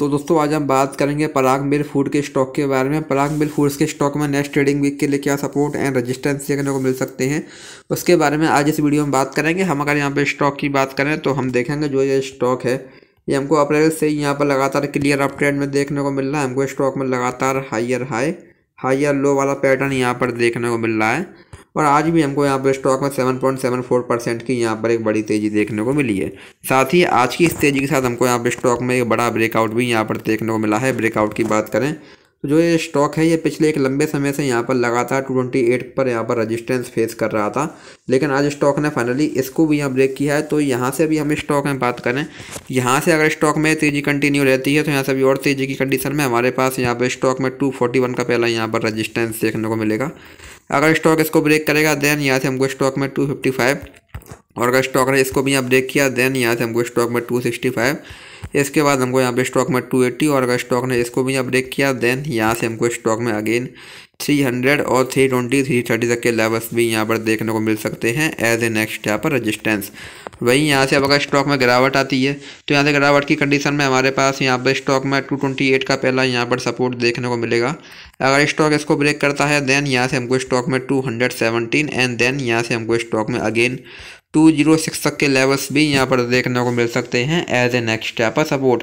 तो दोस्तों आज हम बात करेंगे पराग मिल फूड के स्टॉक के बारे में पराग मिल फूड्स के स्टॉक में नेक्स्ट ट्रेडिंग वीक के लिए क्या सपोर्ट एंड रेजिस्टेंस देखने को मिल सकते हैं उसके बारे में आज इस वीडियो में बात करेंगे हम अगर यहाँ पे स्टॉक की बात करें तो हम देखेंगे जो ये स्टॉक है ये हमको अप्रैल से यहाँ पर लगातार क्लियर अप ट्रेंड में देखने को मिल रहा है हमको स्टॉक में लगातार हाइयर हाई हाइयर लो वाला पैटर्न यहाँ पर देखने को मिल रहा है और आज भी हमको यहाँ पर स्टॉक में seven seven point four percent की यहाँ पर एक बड़ी तेज़ी देखने को मिली है साथ ही आज की इस तेज़ी के साथ हमको यहाँ पर स्टॉक में एक बड़ा ब्रेकआउट भी यहाँ पर देखने को मिला है ब्रेकआउट की बात करें तो जो ये स्टॉक है ये पिछले एक लंबे समय से यहाँ पर लगातार एट पर यहाँ पर रेजिस्टेंस फेस कर रहा था लेकिन आज स्टॉक ने फाइनली इसको भी यहाँ ब्रेक किया है तो यहाँ से भी हम स्टॉक में बात करें यहाँ से अगर स्टॉक में तेज़ी कंटिन्यू रहती है तो यहाँ से भी और तेज़ी की कंडीशन में हमारे पास यहाँ पर स्टॉक में टू का पहला यहाँ पर रजिस्टेंस देखने को मिलेगा अगर स्टॉक इसको ब्रेक करेगा देन यहाँ से हमको स्टॉक में टू और अगर स्टॉक ने इसको भी यहाँ ब्रेक किया देन यहाँ से हमको स्टॉक में टू इसके बाद हमको यहाँ पे स्टॉक में 280 और अगर स्टॉक ने इसको भी यहाँ ब्रेक किया देन यहाँ से हमको स्टॉक में अगेन थ्री हंड्रेड और थ्री ट्वेंटी थ्री थर्टी तक के लेवल्स भी यहाँ पर देखने को मिल सकते हैं एज ए नेक्स्ट यहाँ पर रजिस्टेंस वहीं यहाँ से अब अगर स्टॉक में गिरावट आती है तो यहाँ से गिरावट की कंडीशन में हमारे पास यहाँ पर स्टॉक में टू ट्वेंटी एट का पहला यहाँ पर सपोर्ट देखने को मिलेगा अगर स्टॉक इसको ब्रेक करता है देन यहाँ से हमको स्टॉक में two hundred seventeen and then यहाँ से हमको स्टॉक में अगेन टू जीरो सिक्स तक के लेवल्स भी यहाँ पर देखने को मिल सकते हैं एज ए नेक्स्ट यहाँ पर सपोर्ट